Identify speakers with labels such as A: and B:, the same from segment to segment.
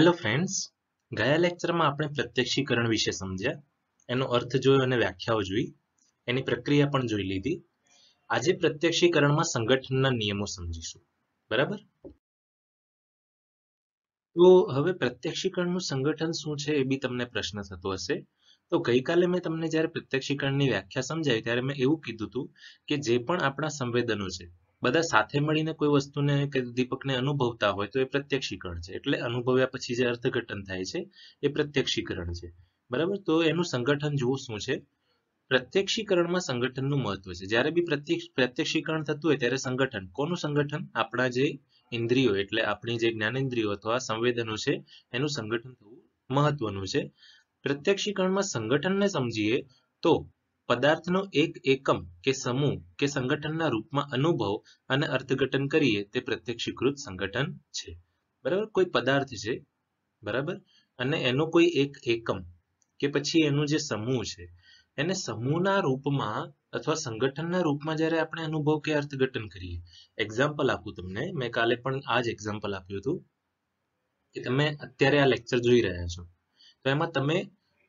A: hello friends ગયા લેક્ચરમાં આપણે પ્રત્યક્ષીકરણ વિશે સમજ્યા એનો અર્થ જોયો અને વ્યાખ્યાઓ જોઈ એની પ્રક્રિયા પણ જોઈ લીધી આજે પ્રત્યક્ષીકરણમાં સંગઠનના નિયમો સમજીશું બરાબર તો હવે પ્રત્યક્ષીકરણનું સંગઠન શું છે એ બી તમને પ્રશ્ન થતો હશે તો ગઈકાલે મેં તમને જ્યારે પ્રત્યક્ષીકરણની વ્યાખ્યા સમજાવી ત્યારે મેં એવું કીધું હતું કે જે પણ આપણા સંવેદનો છે બધા સાથે મળીને કોઈ વસ્તુને કે દીપકને અનુભવતા હોય તો એ પ્રત્યક્ષીકરણ છે એટલે અનુભવ્યા પછી જે અર્થઘટન થાય છે એ પ્રત્યક્ષીકરણ છે બરાબર તો એનું સંગઠન જુઓ શું છે પ્રત્યક્ષીકરણમાં સંગઠનનું મહત્વ છે જ્યારે બી પ્રત્યક્ષ પ્રત્યક્ષીકરણ થતું હોય ત્યારે સંગઠન કોનું સંગઠન આપણા જે ઇન્દ્રિયો એટલે આપણી જે જ્ઞાનેન્દ્રિયો અથવા સંવેદનો છે એનું સંગઠન થવું મહત્વનું છે પ્રત્યક્ષીકરણમાં સંગઠનને સમજીએ તો પદાર્થનો એક એકમ કે સમૂહ કે સંગઠનના રૂપમાં અનુભવ અને અર્થઘટન કરીએ તે પ્રત્યક્ષીકૃત સંગઠન છે બરાબર કોઈ પદાર્થ છે બરાબર અને એનો કોઈ એક એકમ કે પછી એનું જે સમૂહ છે એને સમૂહના રૂપમાં અથવા સંગઠનના રૂપમાં જ્યારે આપણે અનુભવ કે અર્થઘટન કરીએ એક્ઝામ્પલ આપું તમને મેં કાલે પણ આ જ એક્ઝામ્પલ આપ્યું હતું કે તમે અત્યારે આ લેક્ચર જોઈ રહ્યા છો તો એમાં તમે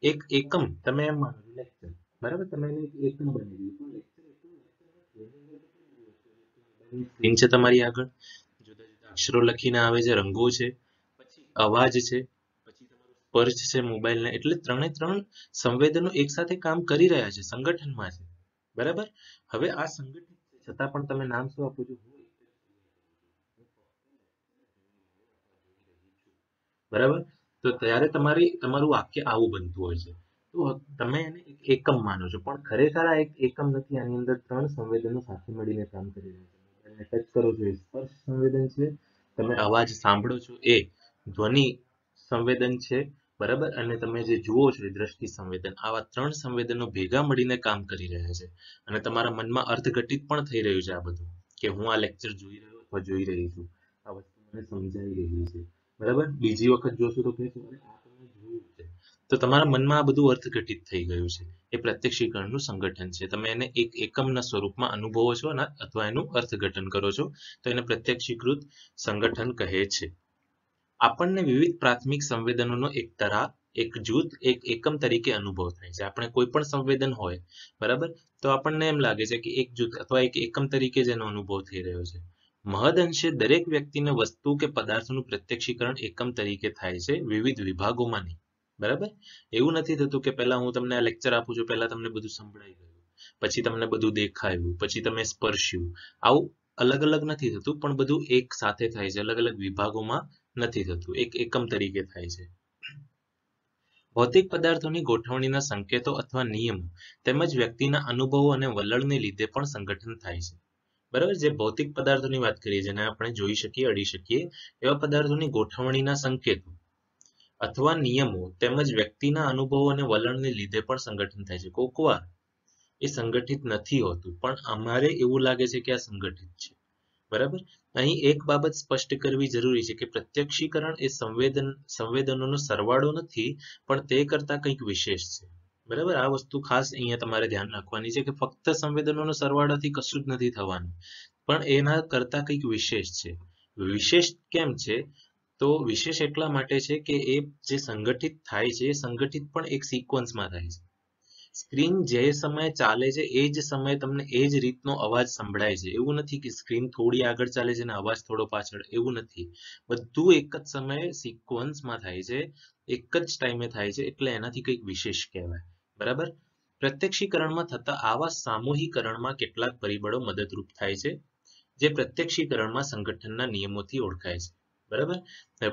A: એક એકમ તમે એમ માનો લેક્ચર બરાબર તમે એને એક પણ બનાવી દીધું છે તમારી આગળ જુદા જુદા અક્ષરો લખીને આવે છે રંગો છે પછી અવાજ છે પછી સ્પર્શ છે મોબાઈલને એટલે ત્રણે ત્રણ સંવેદનો એકસાથે કામ કરી રહ્યા છે સંગઠનમાં છે બરાબર હવે આ સંગઠન છતાં પણ તમે નામ શું આપો છો બરાબર તો ત્યારે તમારી તમારું વાક્ય આવું બનતું હોય છે તો તમે એને એકમ માનો છો પણ ખરેખર આ એક એકમ નથી આની અંદર ત્રણ સંવેદનો સાથે મળીને કામ કરી રહ્યા છે તમે ટચ કરો છો સ્પર્શ સંવેદન છે તમે અવાજ સાંભળો છો એ ધ્વનિ સંવેદન છે બરાબર અને તમે જે જુઓ છો એ દ્રષ્ટિ સંવેદન આવા ત્રણ સંવેદનો ભેગા મળીને કામ કરી રહ્યા છે અને તમારા મનમાં અર્થઘટિત પણ થઈ રહ્યું છે આ બધું કે હું આ લેક્ચર જોઈ રહ્યો અથવા જોઈ રહી છું આ વસ્તુ મને સમજાઈ રહી છે બરાબર બીજી વખત જોશો તો કહીશું તો તમારા મનમાં આ બધું અર્થઘટિત થઈ ગયું છે એ પ્રત્યક્ષીકરણનું સંગઠન છે તમે એને એક એકમના સ્વરૂપમાં અનુભવો છો અને અથવા એનું અર્થઘટન કરો છો તો એને પ્રત્યક્ષીકૃત સંગઠન કહે છે આપણને વિવિધ પ્રાથમિક સંવેદનોનો એક તરા એક જૂથ એક એકમ તરીકે અનુભવ થાય છે આપણે કોઈ પણ સંવેદન હોય બરાબર તો આપણને એમ લાગે છે કે એક જૂથ અથવા એક એકમ તરીકે જેનો અનુભવ થઈ રહ્યો છે મહદ અંશે દરેક વ્યક્તિને વસ્તુ કે પદાર્થનું પ્રત્યક્ષીકરણ એકમ તરીકે થાય છે વિવિધ વિભાગોમાં નહીં બરાબર એવું નથી થતું કે પહેલા હું તમને આ લેક્ચર આપું છું પહેલા તમને બધું સંભળાઈ ગયું પછી તમને બધું દેખાયું પછી તમે સ્પર્શ્યું આવું અલગ અલગ નથી થતું પણ બધું એક સાથે થાય છે અલગ અલગ વિભાગોમાં નથી થતું એક એકમ તરીકે થાય છે ભૌતિક પદાર્થોની ગોઠવણીના સંકેતો અથવા નિયમો તેમજ વ્યક્તિના અનુભવો અને વલણને લીધે પણ સંગઠન થાય છે બરાબર જે ભૌતિક પદાર્થોની વાત કરીએ જેને આપણે જોઈ શકીએ અડી શકીએ એવા પદાર્થોની ગોઠવણીના સંકેતો અથવા નિયમો તેમજ વ્યક્તિના અનુભવો અને વલણને લીધે પણ સંગઠન થાય છે કોકવાર એ સંગઠિત નથી હોતું પણ અમારે એવું લાગે છે કે આ સંગઠિત છે બરાબર અહીં એક બાબત સ્પષ્ટ કરવી જરૂરી છે કે પ્રત્યક્ષીકરણ એ સંવેદન સંવેદનોનો સરવાળો નથી પણ તે કરતા કંઈક વિશેષ છે બરાબર આ વસ્તુ ખાસ અહીંયા તમારે ધ્યાન રાખવાની છે કે ફક્ત સંવેદનોનો સરવાળોથી કશું જ નથી થવાનું પણ એના કરતા કંઈક વિશેષ છે વિશેષ કેમ છે તો વિશેષ એટલા માટે છે કે એ જે સંગઠિત થાય છે એ સંગઠિત પણ એક સિક્વન્સમાં થાય છે સ્ક્રીન જે સમયે ચાલે છે એ જ સમયે તમને એ જ રીતનો અવાજ સંભળાય છે એવું નથી કે સ્ક્રીન થોડી આગળ ચાલે છે અને અવાજ થોડો પાછળ એવું નથી બધું એક જ સમયે સિક્વન્સમાં થાય છે એક જ ટાઈમે થાય છે એટલે એનાથી કંઈક વિશેષ કહેવાય બરાબર પ્રત્યક્ષીકરણમાં થતા આવા સામૂહિકરણમાં કેટલાક પરિબળો મદદરૂપ થાય છે જે પ્રત્યક્ષીકરણમાં સંગઠનના નિયમોથી ઓળખાય છે બરાબર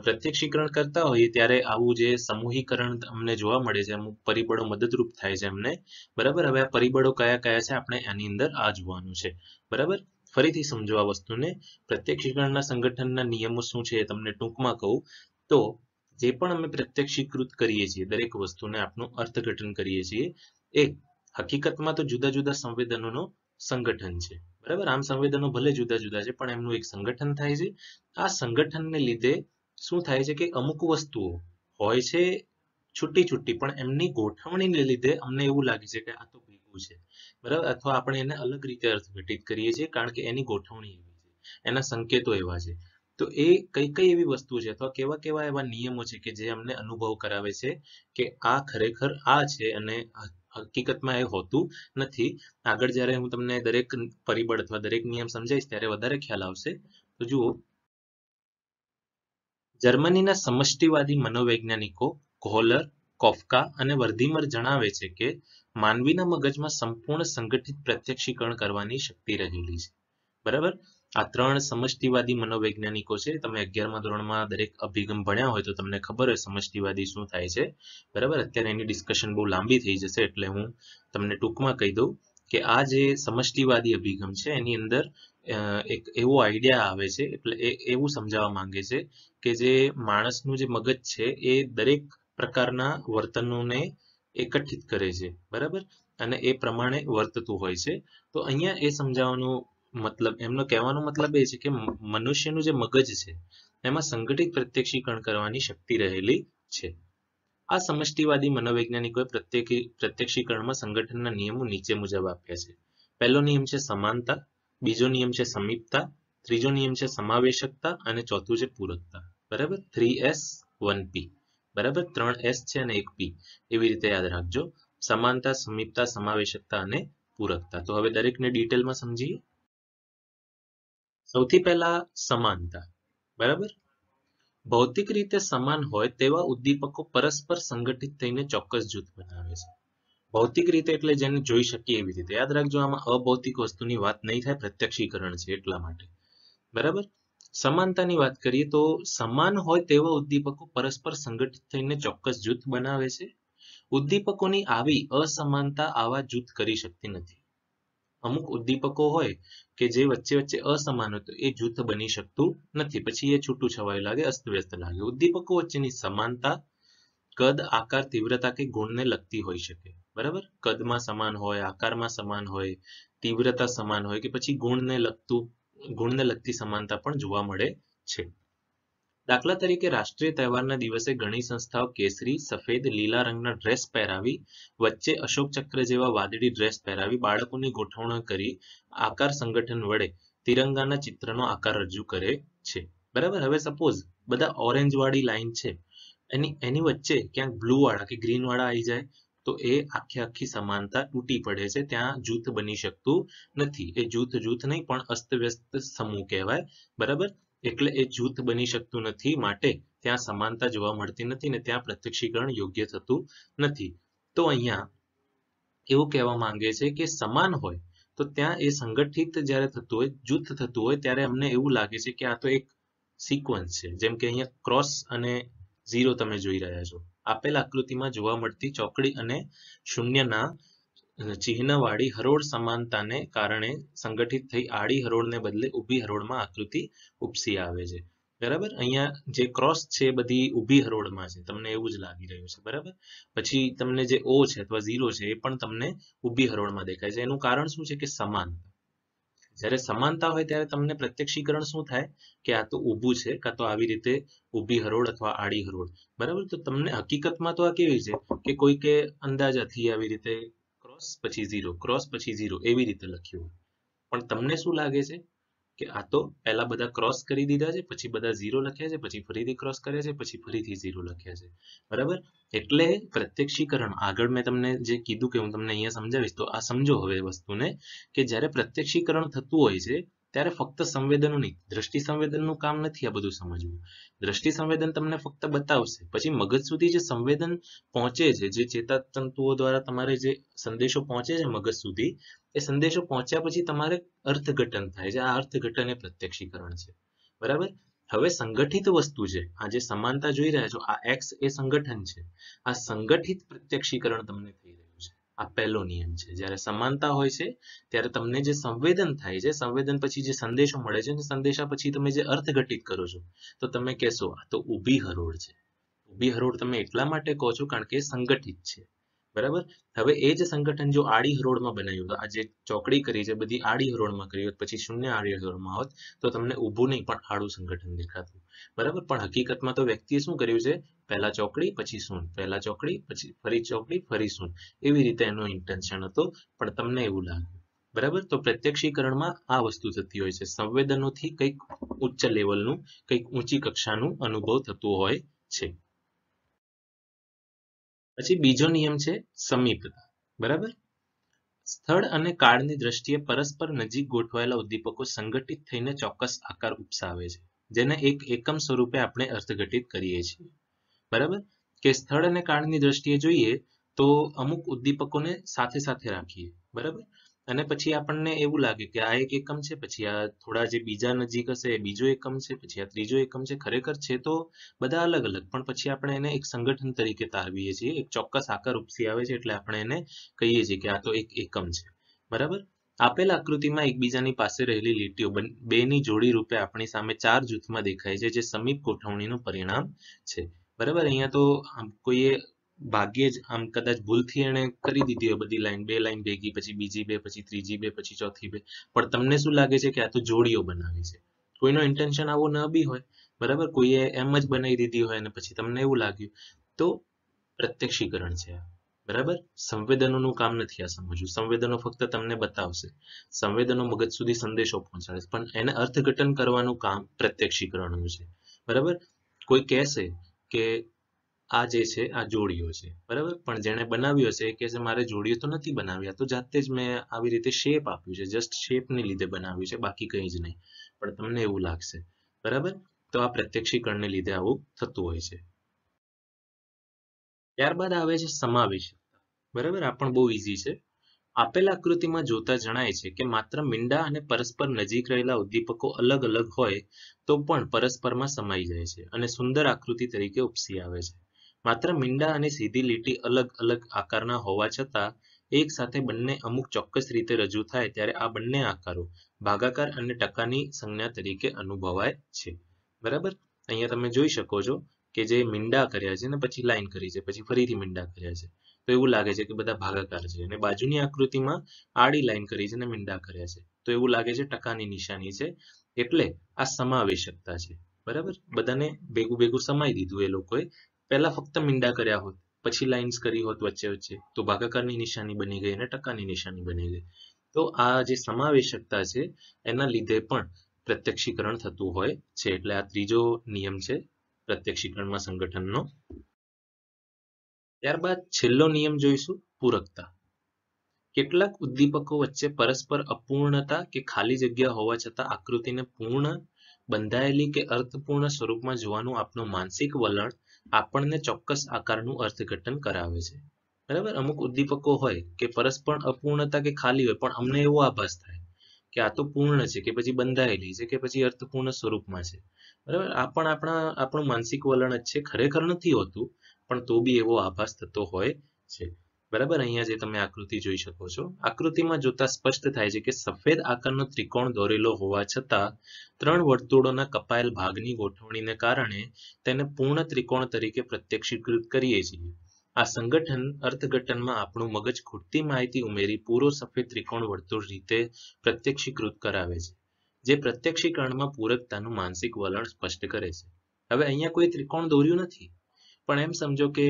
A: પ્રત્યક્ષીકરણ કરતા હોઈએ ત્યારે આવું જે સમૂહીકરણ અમને જોવા મળે છે અમુક પરિબળો મદદરૂપ થાય છે અમને બરાબર હવે આ પરિબળો કયા કયા છે આપણે આની અંદર આ જોવાનું છે બરાબર ફરીથી સમજો આ વસ્તુને પ્રત્યક્ષીકરણના સંગઠનના નિયમો શું છે તમને ટૂંકમાં કહું તો જે પણ અમે પ્રત્યક્ષીકૃત કરીએ છીએ દરેક વસ્તુને આપણું અર્થઘટન કરીએ છીએ એ હકીકતમાં તો જુદા જુદા સંવેદનોનો સંગઠન છે બરાબર આમ સંવેદનો ભલે જુદા જુદા છે પણ એમનું એક સંગઠન થાય છે આ સંગઠનને લીધે શું થાય છે કે અમુક વસ્તુઓ હોય છે છૂટી છૂટી પણ એમની ગોઠવણીને લીધે અમને એવું લાગે છે કે આ તો ભેગું છે બરાબર અથવા આપણે એને અલગ રીતે અર્થઘટિત કરીએ છીએ કારણ કે એની ગોઠવણી એવી છે એના સંકેતો એવા છે તો એ કઈ કઈ એવી વસ્તુ છે અથવા કેવા કેવા એવા નિયમો છે કે જે અમને અનુભવ કરાવે છે કે આ ખરેખર આ છે અને હકીકતમાં એ હોતું નથી આગળ જ્યારે હું તમને દરેક પરિબળ અથવા દરેક નિયમ સમજાવીશ ત્યારે વધારે ખ્યાલ આવશે તો જુઓ જર્મનીના સમષ્ટિવાદી મનોવૈજ્ઞાનિકો કોહલર કોફકા અને વર્ધિમર જણાવે છે કે માનવીના મગજમાં સંપૂર્ણ સંગઠિત પ્રત્યક્ષીકરણ કરવાની શક્તિ રહેલી છે બરાબર આ ત્રણ સમષ્ટિવાદી મનોવૈજ્ઞાનિકો છે તમે અગિયારમા ધોરણમાં દરેક અભિગમ ભણ્યા હોય તો તમને ખબર હોય સમષ્ટિવાદી શું થાય છે બરાબર અત્યારે એની ડિસ્કશન બહુ લાંબી થઈ જશે એટલે હું તમને ટૂંકમાં કહી દઉં કે આ જે સમષ્ટિવાદી અભિગમ છે એની અંદર એક એવો આઈડિયા આવે છે એટલે એ એવું સમજાવવા માંગે છે કે જે માણસનું જે મગજ છે એ દરેક પ્રકારના વર્તનોને એકઠિત કરે છે બરાબર અને એ પ્રમાણે વર્તતું હોય છે તો અહીંયા એ સમજાવવાનું મતલબ એમનો કહેવાનો મતલબ એ છે કે મનુષ્યનું જે મગજ છે એમાં સંગઠિત પ્રત્યક્ષીકરણ કરવાની શક્તિ રહેલી છે આ સમષ્ટિવાદી મનોવૈજ્ઞાનિકોએ પ્રત્યેક પ્રત્યક્ષીકરણમાં સંગઠનના નિયમો નીચે મુજબ આપ્યા છે પહેલો નિયમ છે સમાનતા બીજો નિયમ છે સમીપતા ત્રીજો નિયમ છે સમાવેશકતા અને ચોથું છે પૂરકતા બરાબર થ્રી એસ વન પી બરાબર ત્રણ એસ છે અને એક પી એવી રીતે યાદ રાખજો સમાનતા સમીપતા સમાવેશકતા અને પૂરકતા તો હવે દરેકને ડિટેલમાં સમજીએ સૌથી પહેલા સમાનતા બરાબર ભૌતિક રીતે સમાન હોય તેવા ઉદ્દીપકો પરસ્પર સંગઠિત થઈને ચોક્કસ જૂથ બનાવે છે ભૌતિક રીતે એટલે જેને જોઈ શકીએ એવી રીતે યાદ રાખજો આમાં અભૌતિક વસ્તુની વાત નહીં થાય પ્રત્યક્ષીકરણ છે એટલા માટે બરાબર સમાનતાની વાત કરીએ તો સમાન હોય તેવા ઉદ્દીપકો પરસ્પર સંગઠિત થઈને ચોક્કસ જૂથ બનાવે છે ઉદ્દીપકોની આવી અસમાનતા આવા જૂથ કરી શકતી નથી અમુક ઉદ્દીપકો હોય કે જે વચ્ચે વચ્ચે અસમાન હોય તો એ જૂથ બની શકતું નથી પછી એ છૂટું છવાયું લાગે અસ્તવ્યસ્ત લાગે ઉદ્દીપકો વચ્ચેની સમાનતા કદ આકાર તીવ્રતા કે ગુણને લગતી હોઈ શકે બરાબર કદમાં સમાન હોય આકારમાં સમાન હોય તીવ્રતા સમાન હોય કે પછી ગુણને લગતું ગુણને લગતી સમાનતા પણ જોવા મળે છે દાખલા તરીકે રાષ્ટ્રીય તહેવારના દિવસે ઘણી સંસ્થાઓ કેસરી સફેદ લીલા રંગના ડ્રેસ પહેરાવી વચ્ચે અશોક જેવા વાદળી ડ્રેસ પહેરાવી બાળકોની ગોઠવણ કરી આકાર સંગઠન વડે તિરંગાના ચિત્રનો આકાર રજૂ કરે છે બરાબર હવે સપોઝ બધા ઓરેન્જ વાળી લાઈન છે એની એની વચ્ચે ક્યાંક બ્લુ વાળા કે ગ્રીન વાળા આવી જાય તો એ આખી આખી સમાનતા તૂટી પડે છે ત્યાં જૂથ બની શકતું નથી એ જૂથ જૂથ નહીં પણ અસ્તવ્યસ્ત સમૂહ કહેવાય બરાબર એટલે એ જૂથ બની શકતું નથી માટે ત્યાં સમાનતા જોવા મળતી નથી ને ત્યાં પ્રત્યક્ષીકરણ યોગ્ય થતું નથી તો અહીંયા એવું કહેવા માંગે છે કે સમાન હોય તો ત્યાં એ સંગઠિત જ્યારે થતું હોય જૂથ થતું હોય ત્યારે અમને એવું લાગે છે કે આ તો એક સિક્વન્સ છે જેમ કે અહીંયા ક્રોસ અને ઝીરો તમે જોઈ રહ્યા છો આપેલ આકૃતિમાં જોવા મળતી ચોકડી અને શૂન્યના ચિહ્નવાળી હરોળ સમાનતાને કારણે સંગઠિત થઈ આડી હરોળને બદલે ઊભી હરોળમાં આકૃતિ ઉપસી આવે છે બરાબર અહીંયા જે ક્રોસ છે બધી ઊભી હરોળમાં છે તમને એવું જ લાગી રહ્યું છે બરાબર પછી તમને જે ઓ છે અથવા ઝીરો છે એ પણ તમને ઊભી હરોળમાં દેખાય છે એનું કારણ શું છે કે સમાનતા જ્યારે સમાનતા હોય ત્યારે તમને પ્રત્યક્ષીકરણ શું થાય કે આ તો ઊભું છે કાં તો આવી રીતે ઊભી હરોળ અથવા આડી હરોળ બરાબર તો તમને હકીકતમાં તો આ કેવી છે કે કોઈ કે અંદાજાથી આવી રીતે ક્રોસ પછી ઝીરો ક્રોસ પછી ઝીરો એવી રીતે લખ્યું પણ તમને શું લાગે છે કે આ તો પહેલા બધા ક્રોસ કરી દીધા છે પછી બધા ઝીરો લખ્યા છે પછી ફરીથી ક્રોસ કર્યા છે પછી ફરીથી ઝીરો લખ્યા છે બરાબર એટલે પ્રત્યક્ષીકરણ આગળ મેં તમને જે કીધું કે હું તમને અહીંયા સમજાવીશ તો આ સમજો હવે વસ્તુને કે જ્યારે પ્રત્યક્ષીકરણ થતું હોય છે ત્યારે ફક્ત સંવેદનો નહીં દ્રષ્ટિ સંવેદનનું કામ નથી આ બધું સમજવું દ્રષ્ટિ સંવેદન તમને ફક્ત બતાવશે પછી મગજ સુધી જે સંવેદન પહોંચે છે જે ચેતાતંતુઓ દ્વારા તમારે જે સંદેશો પહોંચે છે મગજ સુધી એ સંદેશો પહોંચ્યા પછી તમારે અર્થઘટન થાય છે આ અર્થઘટન એ પ્રત્યક્ષીકરણ છે બરાબર હવે સંગઠિત વસ્તુ છે આ જે સમાનતા જોઈ રહ્યા છો આ એક્સ એ સંગઠન છે આ સંગઠિત પ્રત્યક્ષીકરણ તમને થઈ રહ્યું આ પહેલો નિયમ છે જ્યારે સમાનતા હોય છે ત્યારે તમને જે સંવેદન થાય છે સંવેદન પછી જે સંદેશો મળે છે સંદેશા પછી તમે જે અર્થઘટિત કરો છો તો તમે કહેશો આ તો ઊભી હરોળ છે ઊભી હરોળ તમે એટલા માટે કહો છો કારણ કે સંગઠિત છે બરાબર હવે એ જ સંગઠન જો આડી હરોળમાં બનાવ્યું આ જે ચોકડી કરી છે બધી આડી હરોળમાં કરી હોત પછી શૂન્ય આડી હરોળમાં હોત તો તમને ઊભું નહીં પણ આડું સંગઠન દેખાતું બરાબર પણ હકીકતમાં તો વ્યક્તિએ શું કર્યું છે પહેલા ચોકડી પછી શૂન પહેલા ચોકડી પછી ફરી ચોકડી ફરી શૂન એવી રીતે એનો ઇન્ટેન્શન હતો પણ તમને એવું લાગ્યું બરાબર તો પ્રત્યક્ષીકરણમાં આ વસ્તુ થતી હોય છે સંવેદનોથી કંઈક ઉચ્ચ લેવલનું કંઈક ઊંચી કક્ષાનું અનુભવ થતું હોય છે પછી બીજો નિયમ છે સમીપતા બરાબર સ્થળ અને કાળની દ્રષ્ટિએ પરસ્પર નજીક ગોઠવાયેલા ઉદ્દીપકો સંગઠિત થઈને ચોક્કસ આકાર ઉપસાવે છે જેને એક એકમ સ્વરૂપે આપણે અર્થઘટિત કરીએ છીએ બરાબર કે સ્થળ અને કાળની દ્રષ્ટિએ જોઈએ તો અમુક ઉદ્દીપકોને સાથે સાથે રાખીએ બરાબર અને પછી આપણને એવું લાગે કે આ એક એકમ છે પછી આ થોડા જે બીજા નજીક હશે એ બીજો એકમ છે પછી આ ત્રીજો એકમ છે ખરેખર છે તો બધા અલગ અલગ પણ પછી આપણે એને એક સંગઠન તરીકે તારવીએ છીએ એક ચોક્કસ આકાર ઉપસી આવે છે એટલે આપણે એને કહીએ છીએ કે આ તો એક એકમ છે બરાબર આપેલ આકૃતિમાં એકબીજાની પાસે રહેલી લીટીઓ બેની જોડી રૂપે આપણી સામે ચાર જૂથમાં દેખાય છે જે સમીપ ગોઠવણીનું પરિણામ છે બરાબર અહીંયા તો કોઈએ ભાગ્યે જ આમ કદાચ ભૂલથી એણે કરી દીધી હોય બધી લાઈન બે લાઈન ભેગી પછી બીજી બે પછી ત્રીજી બે પછી ચોથી બે પણ તમને શું લાગે છે કે આ તો જોડીઓ બનાવી છે કોઈનો ઇન્ટેન્શન આવો ન બી હોય બરાબર કોઈએ એમ જ બનાવી દીધી હોય અને પછી તમને એવું લાગ્યું તો પ્રત્યક્ષીકરણ છે બરાબર સંવેદનોનું કામ નથી આ સમજવું સંવેદનો ફક્ત તમને બતાવશે સંવેદનો મગજ સુધી સંદેશો પહોંચાડે પણ એને અર્થઘટન કરવાનું કામ પ્રત્યક્ષીકરણનું છે બરાબર કોઈ કહેશે કે આ જે છે આ જોડિયો છે બરાબર પણ જેણે બનાવ્યો છે કે મારે જોડિયો તો નથી બનાવ્યા તો જાતે જ મેં આવી રીતે શેપ આપ્યું છે જસ્ટ શેપને લીધે બનાવ્યું છે બાકી કંઈ જ નહીં પણ તમને એવું લાગશે બરાબર તો આ પ્રત્યક્ષીકરણને લીધે આવું થતું હોય છે ત્યારબાદ આવે છે સમાવેશ બરાબર આ પણ બહુ ઈઝી છે આપેલ આકૃતિમાં જોતા જણાય છે કે માત્ર મીંડા અને પરસ્પર નજીક રહેલા ઉદ્દીપકો અલગ અલગ હોય તો પણ પરસ્પરમાં સમાઈ જાય છે અને સુંદર આકૃતિ તરીકે ઉપસી આવે છે માત્ર મીંડા અને સીધી લીટી અલગ અલગ આકારના હોવા છતાં એક સાથે બંને અમુક ચોક્કસ રીતે રજૂ થાય ત્યારે આ બંને આકારો ભાગાકાર અને ટકાની સંજ્ઞા તરીકે અનુભવાય છે બરાબર અહીંયા તમે જોઈ શકો છો કે જે મીંડા કર્યા છે ને પછી લાઈન કરી છે પછી ફરીથી મીંડા કર્યા છે તો એવું લાગે છે કે બધા ભાગાકાર છે અને બાજુની આકૃતિમાં આડી લાઈન કરી છે ને મીંડા કર્યા છે તો એવું લાગે છે ટકાની નિશાની છે એટલે આ સમાવેશકતા છે બરાબર બધાને ભેગું ભેગું સમાઈ દીધું એ લોકોએ પહેલા ફક્ત મીંડા કર્યા હોત પછી લાઇન્સ કરી હોત વચ્ચે વચ્ચે તો ભાગાકારની નિશાની બની ગઈ અને ટકાની નિશાની બની ગઈ તો આ જે સમાવેશકતા છે એના લીધે પણ પ્રત્યક્ષીકરણ થતું હોય છે એટલે આ ત્રીજો નિયમ છે પ્રત્યક્ષીકરણમાં સંગઠનનો ત્યારબાદ છેલ્લો નિયમ જોઈશું પૂરકતા કેટલાક ઉદ્દીપકો વચ્ચે પરસ્પર અપૂર્ણતા કે ખાલી જગ્યા હોવા છતાં આકૃતિને પૂર્ણ બંધાયેલી કે અર્થપૂર્ણ સ્વરૂપમાં જોવાનું આપનું માનસિક વલણ આપણને ચોક્કસ આકારનું અર્થઘટન કરાવે છે બરાબર અમુક ઉદ્દીપકો હોય કે પરસ્પર અપૂર્ણતા કે ખાલી હોય પણ અમને એવો આભાસ થાય કે આ તો પૂર્ણ છે કે પછી બંધાયેલી છે કે પછી અર્થપૂર્ણ સ્વરૂપમાં છે બરાબર આ પણ આપણા આપણું માનસિક વલણ જ છે ખરેખર નથી હોતું પણ તો બી એવો આભાસ થતો હોય છે બરાબર અહીંયા જે તમે આકૃતિ જોઈ શકો છો આકૃતિમાં જોતા સ્પષ્ટ થાય છે કે સફેદ આકારનો ત્રિકોણ દોરેલો હોવા છતાં ત્રણ વર્તુળોના કપાયેલ ભાગની ગોઠવણીને કારણે તેને પૂર્ણ ત્રિકોણ તરીકે પ્રત્યક્ષીકૃત કરીએ છીએ આ સંગઠન અર્થઘટનમાં આપણું મગજ ખૂટતી માહિતી ઉમેરી પૂરો સફેદ ત્રિકોણ વર્તુળ રીતે પ્રત્યક્ષીકૃત કરાવે છે જે પ્રત્યક્ષીકરણમાં પૂરકતાનું માનસિક વલણ સ્પષ્ટ કરે છે હવે અહીંયા કોઈ ત્રિકોણ દોર્યું નથી પણ એમ સમજો કે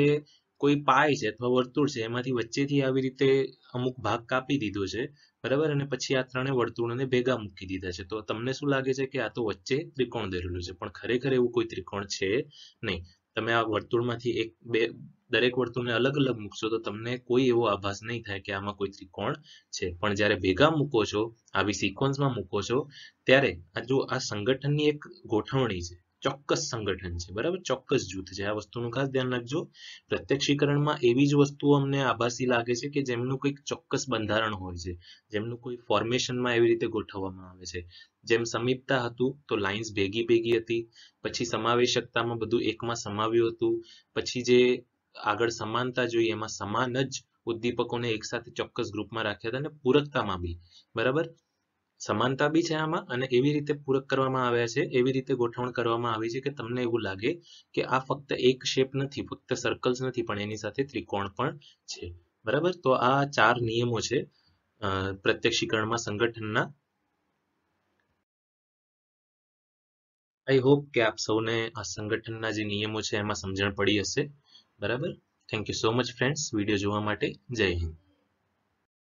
A: કોઈ પાય છે અથવા વર્તુળ છે એમાંથી વચ્ચેથી આવી રીતે અમુક ભાગ કાપી દીધો છે બરાબર અને પછી આ ત્રણે વર્તુળોને ભેગા મૂકી દીધા છે તો તમને શું લાગે છે કે આ તો વચ્ચે ત્રિકોણ દોરેલું છે પણ ખરેખર એવું કોઈ ત્રિકોણ છે નહીં તમે આ વર્તુળમાંથી એક બે દરેક વર્તુળને અલગ અલગ મૂકશો તો તમને કોઈ એવો આભાસ નહીં થાય કે આમાં કોઈ ત્રિકોણ છે પણ જ્યારે ભેગા મૂકો છો આવી સિક્વન્સમાં મૂકો છો ત્યારે આ જો આ સંગઠનની એક ગોઠવણી છે ચોક્કસ સંગઠન છે બરાબર ચોક્કસ જૂથ છે આ વસ્તુનું ખાસ ધ્યાન રાખજો પ્રત્યક્ષીકરણમાં એવી જ વસ્તુઓ અમને આભાસી લાગે છે કે જેમનું કંઈક ચોક્કસ બંધારણ હોય છે જેમનું કોઈ ફોર્મેશનમાં એવી રીતે ગોઠવવામાં આવે છે જેમ સમીપતા હતું તો લાઇન્સ ભેગી ભેગી હતી પછી સમાવેશકતામાં બધું એકમાં સમાવ્યું હતું પછી જે આગળ સમાનતા જોઈએ એમાં સમાન જ ઉદ્દીપકોને એકસાથે ચોક્કસ ગ્રુપમાં રાખ્યા હતા અને પૂરકતામાં બી બરાબર સમાનતા બી છે આમાં અને એવી રીતે પૂરક કરવામાં આવ્યા છે એવી રીતે ગોઠવણ કરવામાં આવી છે કે તમને એવું લાગે કે આ ફક્ત એક શેપ નથી ફક્ત સર્કલ્સ નથી પણ એની સાથે ત્રિકોણ પણ છે બરાબર તો આ ચાર નિયમો છે પ્રત્યક્ષીકરણમાં સંગઠનના આઈ હોપ કે આપ સૌને આ સંગઠનના જે નિયમો છે એમાં સમજણ પડી હશે બરાબર thank you so much friends video જોવા માટે જય હિન્દ